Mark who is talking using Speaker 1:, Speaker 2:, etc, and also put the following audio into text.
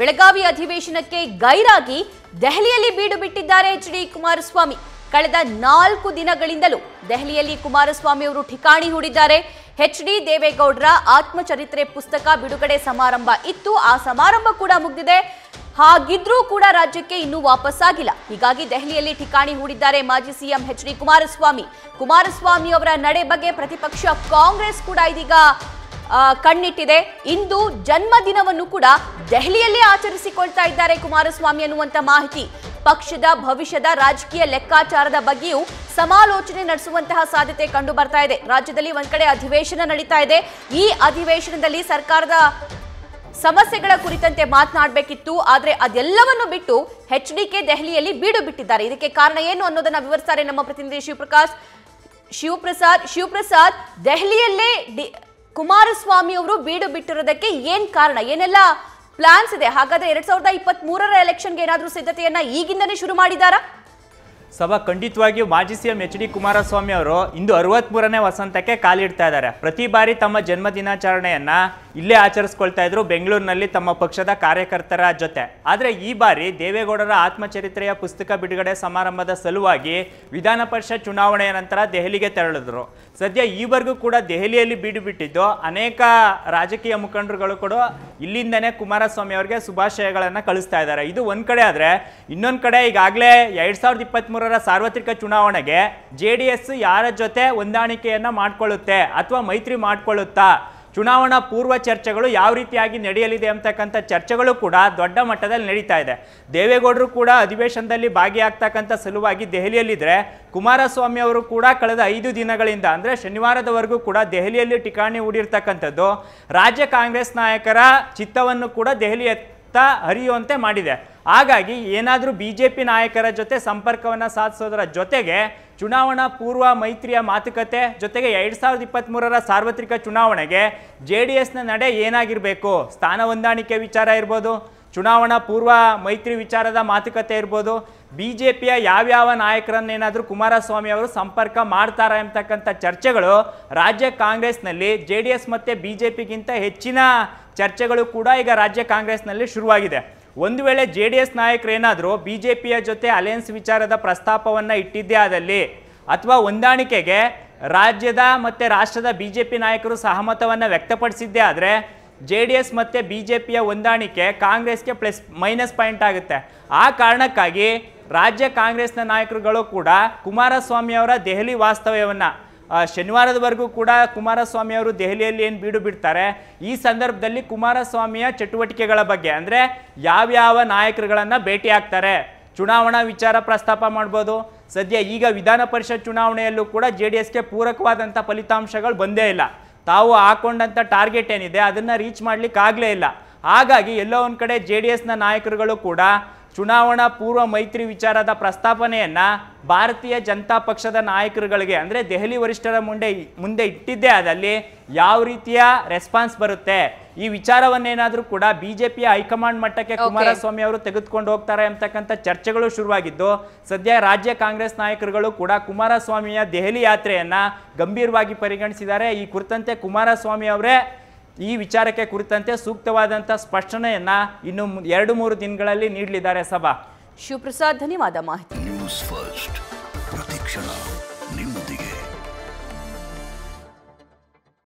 Speaker 1: ಬೆಳಗಾವಿ ಅಧಿವೇಶನಕ್ಕೆ ಗೈರಾಗಿ ದೆಹಲಿಯಲ್ಲಿ ಬೀಡು ಬಿಟ್ಟಿದ್ದಾರೆ ಎಚ್ ಡಿ ಕುಮಾರಸ್ವಾಮಿ ಕಳೆದ ನಾಲ್ಕು ದಿನಗಳಿಂದಲೂ ದೆಹಲಿಯಲ್ಲಿ ಕುಮಾರಸ್ವಾಮಿ ಅವರು ಠಿಕಾಣಿ ಹೂಡಿದ್ದಾರೆ ಎಚ್ ಡಿ ದೇವೇಗೌಡರ ಆತ್ಮಚರಿತ್ರೆ ಪುಸ್ತಕ ಬಿಡುಗಡೆ ಸಮಾರಂಭ ಇತ್ತು ಆ ಸಮಾರಂಭ ಕೂಡ ಮುಗಿದಿದೆ ಹಾಗಿದ್ರೂ ಕೂಡ ರಾಜ್ಯಕ್ಕೆ ಇನ್ನೂ ಆಗಿಲ್ಲ ಹೀಗಾಗಿ ದೆಹಲಿಯಲ್ಲಿ ಠಿಕಾಣಿ ಹೂಡಿದ್ದಾರೆ ಮಾಜಿ CM H D Kumaraswamy Kumaraswamy ಅವರ ನಡೆ ಬಗ್ಗೆ ಪ್ರತಿಪಕ್ಷ ಕಾಂಗ್ರೆಸ್ ಕೂಡ ಇದೀಗ ಕಣ್ಣಿಟ್ಟಿದೆ ಇಂದು ಜನ್ಮದಿನವನ್ನು ಕೂಡ ದೆಹಲಿಯಲ್ಲೇ ಆಚರಿಸಿಕೊಳ್ತಾ ಇದ್ದಾರೆ ಕುಮಾರಸ್ವಾಮಿ ಅನ್ನುವಂತ ಮಾಹಿತಿ ಪಕ್ಷದ ಭವಿಷ್ಯದ ರಾಜಕೀಯ ಲೆಕ್ಕಾಚಾರದ ಬಗ್ಗೆಯೂ ಸಮಾಲೋಚನೆ ನಡೆಸುವಂತಹ ಸಾಧ್ಯತೆ ಕಂಡು ಬರ್ತಾ ಇದೆ ರಾಜ್ಯದಲ್ಲಿ ಒಂದ್ ಕಡೆ ಅಧಿವೇಶನ ನಡೀತಾ ಇದೆ ಈ ಅಧಿವೇಶನದಲ್ಲಿ ಸರ್ಕಾರದ ಸಮಸ್ಯೆಗಳ ಕುರಿತಂತೆ ಮಾತನಾಡಬೇಕಿತ್ತು ಆದರೆ ಅದೆಲ್ಲವನ್ನು ಬಿಟ್ಟು ಹೆಚ್ ಡಿ ಕೆ ದೆಹಲಿಯಲ್ಲಿ ಬೀಡು ಬಿಟ್ಟಿದ್ದಾರೆ ಇದಕ್ಕೆ ಕಾರಣ ಏನು ಅನ್ನೋದನ್ನ ವಿವರಿಸ್ತಾರೆ ನಮ್ಮ ಪ್ರತಿನಿಧಿ ಶಿವಪ್ರಕಾಶ್ ಶಿವಪ್ರಸಾದ್ ಶಿವಪ್ರಸಾದ್ ದೆಹಲಿಯಲ್ಲೇ ಕುಮಾರಸ್ವಾಮಿ ಅವರು ಬೀಡು ಬಿಟ್ಟಿರೋದಕ್ಕೆ ಏನ್ ಕಾರಣ ಏನೆಲ್ಲ ಪ್ಲಾನ್ಸ್ ಇದೆ ಹಾಗಾದ್ರೆ ಎರಡ್ ಸಾವಿರದ ಇಪ್ಪತ್ತ್ ಮೂರರ ಎಲೆಕ್ಷನ್ಗೆ ಏನಾದರೂ ಸಿದ್ಧತೆಯನ್ನ ಈಗಿಂದನೇ ಶುರು ಮಾಡಿದಾರಾ
Speaker 2: ಸಭಾ ಖಂಡಿತವಾಗಿಯೂ ಮಾಜಿ C M H D Kumaraswamy ಅವರು ಇಂದು ಅರವತ್ತ್ಮೂರನೇ ವಸಂತಕ್ಕೆ ಕಾಲಿಡ್ತಾ ಇದ್ದಾರೆ ಪ್ರತಿ ಬಾರಿ ತಮ್ಮ ಜನ್ಮ ದಿನಾಚರಣೆಯನ್ನು ಇಲ್ಲೇ ಆಚರಿಸ್ಕೊಳ್ತಾ ಇದ್ರು ಬೆಂಗಳೂರಿನಲ್ಲಿ ತಮ್ಮ ಪಕ್ಷದ ಕಾರ್ಯಕರ್ತರ ಜೊತೆ ಆದರೆ ಈ ಬಾರಿ ದೇವೇಗೌಡರ ಆತ್ಮಚರಿತ್ರೆಯ ಪುಸ್ತಕ ಬಿಡುಗಡೆ ಸಮಾರಂಭದ ಸಲುವಾಗಿ ವಿಧಾನ ಪರಿಷತ್ ಚುನಾವಣೆಯ ನಂತರ ದೆಹಲಿಗೆ ತೆರಳಿದ್ರು ಸದ್ಯ ಈವರೆಗೂ ಕೂಡ ದೆಹಲಿಯಲ್ಲಿ ಬೀಡುಬಿಟ್ಟಿದ್ದು ಅನೇಕ ರಾಜಕೀಯ ಮುಖಂಡರುಗಳು ಕೂಡ ಇಲ್ಲಿಂದನೇ ಕುಮಾರಸ್ವಾಮಿ ಅವರಿಗೆ ಶುಭಾಶಯಗಳನ್ನು ಕಳಿಸ್ತಾ ಇದ್ದಾರೆ ಇದು ಒಂದು ಕಡೆ ಆದರೆ ಇನ್ನೊಂದು ಕಡೆ ಈಗಾಗಲೇ ಎರಡು ಸಾವಿರದ ಇಪ್ಪತ್ತ್ಮೂರರ ಸಾರ್ವತ್ರಿಕ ಚುನಾವಣೆಗೆ ಜೆ ಡಿ ಎಸ್ ಯಾರ ಜೊತೆ ಹೊಂದಾಣಿಕೆಯನ್ನು ಮಾಡಿಕೊಳ್ಳುತ್ತೆ ಅಥವಾ ಮೈತ್ರಿ ಮಾಡಿಕೊಳ್ಳುತ್ತಾ ಚುನಾವಣಾ ಪೂರ್ವ ಚರ್ಚೆಗಳು ಯಾವ ರೀತಿಯಾಗಿ ನಡೆಯಲಿದೆ ಅಂತಕ್ಕಂಥ ಚರ್ಚೆಗಳು ಕೂಡ ದೊಡ್ಡ ಮಟ್ಟದಲ್ಲಿ ನಡೀತಾ ಇದೆ ದೇವೇಗೌಡರು ಕೂಡ ಅಧಿವೇಶನದಲ್ಲಿ ಭಾಗಿಯಾಗ್ತಕ್ಕಂಥ ಸಲುವಾಗಿ ದೆಹಲಿಯಲ್ಲಿದ್ದರೆ ಕುಮಾರಸ್ವಾಮಿ ಅವರು ಕೂಡ ಕಳೆದ ಐದು ದಿನಗಳಿಂದ ಅಂದರೆ ಶನಿವಾರದವರೆಗೂ ಕೂಡ ದೆಹಲಿಯಲ್ಲಿ ಠಿಕಾಣಿ ಹೂಡಿರ್ತಕ್ಕಂಥದ್ದು ರಾಜ್ಯ ಕಾಂಗ್ರೆಸ್ ನಾಯಕರ ಚಿತ್ತವನ್ನು ಕೂಡ ದೆಹಲಿಯತ್ತ ಹರಿಯುವಂತೆ ಮಾಡಿದೆ ಹಾಗಾಗಿ ಏನಾದರೂ ಬಿ ಜೆ ಪಿ ನಾಯಕರ ಜೊತೆ ಸಂಪರ್ಕವನ್ನು ಸಾಧಿಸೋದರ ಜೊತೆಗೆ ಚುನಾವಣಾ ಪೂರ್ವ ಮೈತ್ರಿಯ ಮಾತುಕತೆ ಜೊತೆಗೆ ಎರಡು ಸಾವಿರದ ಇಪ್ಪತ್ತ್ಮೂರರ ಸಾರ್ವತ್ರಿಕ ಚುನಾವಣೆಗೆ ಜೆ ಡಿ ಎಸ್ನ ನಡೆ ಏನಾಗಿರಬೇಕು ಸ್ಥಾನ ಹೊಂದಾಣಿಕೆ ವಿಚಾರ ಇರ್ಬೋದು ಚುನಾವಣಾ ಪೂರ್ವ ಮೈತ್ರಿ ವಿಚಾರದ ಮಾತುಕತೆ ಇರ್ಬೋದು ಬಿ ಜೆ ಪಿಯ ಯಾವ್ಯಾವ ನಾಯಕರನ್ನೇನಾದರೂ ಕುಮಾರಸ್ವಾಮಿ ಅವರು ಸಂಪರ್ಕ ಮಾಡ್ತಾರೆ ಅಂತಕ್ಕಂಥ ಚರ್ಚೆಗಳು ರಾಜ್ಯ ಕಾಂಗ್ರೆಸ್ನಲ್ಲಿ ಜೆ ಡಿ ಎಸ್ ಮತ್ತು ಬಿ ಜೆ ಪಿಗಿಂತ ಹೆಚ್ಚಿನ ಚರ್ಚೆಗಳು ಕೂಡ ಈಗ ರಾಜ್ಯ ಕಾಂಗ್ರೆಸ್ನಲ್ಲಿ ಶುರುವಾಗಿದೆ ಒಂದು ವೇಳೆ ಜೆ ಡಿ ಎಸ್ ನಾಯಕರೇನಾದರೂ ಬಿ ಜೆ ಪಿಯ ಜೊತೆ ಅಲಯನ್ಸ್ ವಿಚಾರದ ಪ್ರಸ್ತಾಪವನ್ನು ಇಟ್ಟಿದ್ದೇ ಆದಲ್ಲಿ ಅಥವಾ ಹೊಂದಾಣಿಕೆಗೆ ರಾಜ್ಯದ ಮತ್ತು ರಾಷ್ಟ್ರದ ಬಿ ಜೆ ಪಿ ನಾಯಕರು ಸಹಮತವನ್ನು ವ್ಯಕ್ತಪಡಿಸಿದ್ದೇ ಆದರೆ ಜೆ ಡಿ ಎಸ್ ಮತ್ತು ಬಿ ಜೆ ಪಿಯ ಹೊಂದಾಣಿಕೆ ಕಾಂಗ್ರೆಸ್ಗೆ ಪ್ಲಸ್ ಮೈನಸ್ ಪಾಯಿಂಟ್ ಆಗುತ್ತೆ ಆ ಕಾರಣಕ್ಕಾಗಿ ರಾಜ್ಯ ಕಾಂಗ್ರೆಸ್ನ ನಾಯಕರುಗಳು ಕೂಡ ಕುಮಾರಸ್ವಾಮಿ ಅವರ ದೆಹಲಿ ವಾಸ್ತವ್ಯವನ್ನು ಶನಿವಾರದವರೆಗೂ ಕೂಡ ಕುಮಾರಸ್ವಾಮಿ ಅವರು ದೆಹಲಿಯಲ್ಲಿ ಏನು ಬೀಡು ಬಿಡ್ತಾರೆ ಈ ಸಂದರ್ಭದಲ್ಲಿ ಕುಮಾರಸ್ವಾಮಿಯ ಚಟುವಟಿಕೆಗಳ ಬಗ್ಗೆ ಅಂದರೆ ಯಾವ್ಯಾವ ನಾಯಕರುಗಳನ್ನು ಭೇಟಿ ಆಗ್ತಾರೆ ಚುನಾವಣಾ ವಿಚಾರ ಪ್ರಸ್ತಾಪ ಮಾಡ್ಬೋದು ಸದ್ಯ ಈಗ ವಿಧಾನ ಪರಿಷತ್ ಚುನಾವಣೆಯಲ್ಲೂ ಕೂಡ ಜೆ ಡಿ ಎಸ್ಗೆ ಪೂರಕವಾದಂಥ ಫಲಿತಾಂಶಗಳು ಬಂದೇ ಇಲ್ಲ ತಾವು ಹಾಕೊಂಡಂಥ ಟಾರ್ಗೆಟ್ ಏನಿದೆ ಅದನ್ನು ರೀಚ್ ಆಗಲೇ ಇಲ್ಲ ಹಾಗಾಗಿ ಎಲ್ಲೋ ಒಂದು ಕಡೆ ಜೆ ಡಿ ಎಸ್ನ ನಾಯಕರುಗಳು ಕೂಡ ಚುನಾವಣಾ ಪೂರ್ವ ಮೈತ್ರಿ ವಿಚಾರದ ಪ್ರಸ್ತಾಪನೆಯನ್ನು ಭಾರತೀಯ ಜನತಾ ಪಕ್ಷದ ನಾಯಕರುಗಳಿಗೆ ಅಂದರೆ ದೆಹಲಿ ವರಿಷ್ಠರ ಮುಂದೆ ಮುಂದೆ ಇಟ್ಟಿದ್ದೇ ಅದಲ್ಲಿ ಯಾವ ರೀತಿಯ ರೆಸ್ಪಾನ್ಸ್ ಬರುತ್ತೆ ಈ ವಿಚಾರವನ್ನೇನಾದರೂ ಕೂಡ ಬಿಜೆಪಿಯ ಹೈಕಮಾಂಡ್ ಮಟ್ಟಕ್ಕೆ ಕುಮಾರಸ್ವಾಮಿ ಅವರು ತೆಗೆದುಕೊಂಡು ಹೋಗ್ತಾರೆ ಅಂತಕ್ಕಂಥ ಚರ್ಚೆಗಳು ಶುರುವಾಗಿದ್ದು ಸದ್ಯ ರಾಜ್ಯ ಕಾಂಗ್ರೆಸ್ ನಾಯಕರುಗಳು ಕೂಡ ಕುಮಾರಸ್ವಾಮಿಯ ದೆಹಲಿ ಯಾತ್ರೆಯನ್ನು ಗಂಭೀರವಾಗಿ ಪರಿಗಣಿಸಿದ್ದಾರೆ ಈ ಕುರಿತಂತೆ ಕುಮಾರಸ್ವಾಮಿ ಅವರೇ ಈ ವಿಚಾರಕ್ಕೆ ಕುರಿತಂತೆ ಸೂಕ್ತವಾದಂಥ ಸ್ಪಷ್ಟನೆಯನ್ನ ಇನ್ನು ಎರಡು ಮೂರು ದಿನಗಳಲ್ಲಿ ನೀಡಲಿದ್ದಾರೆ ಸಭಾ
Speaker 1: ಶಿವಪ್ರಸಾದ್ ಧನ್ಯವಾದ ಮಾಹಿತಿ
Speaker 2: ನ್ಯೂಸ್ ಫಸ್ಟ್
Speaker 1: ಪ್ರತಿಕ್ಷಣ ನಿಮ್ಮೊಂದಿಗೆ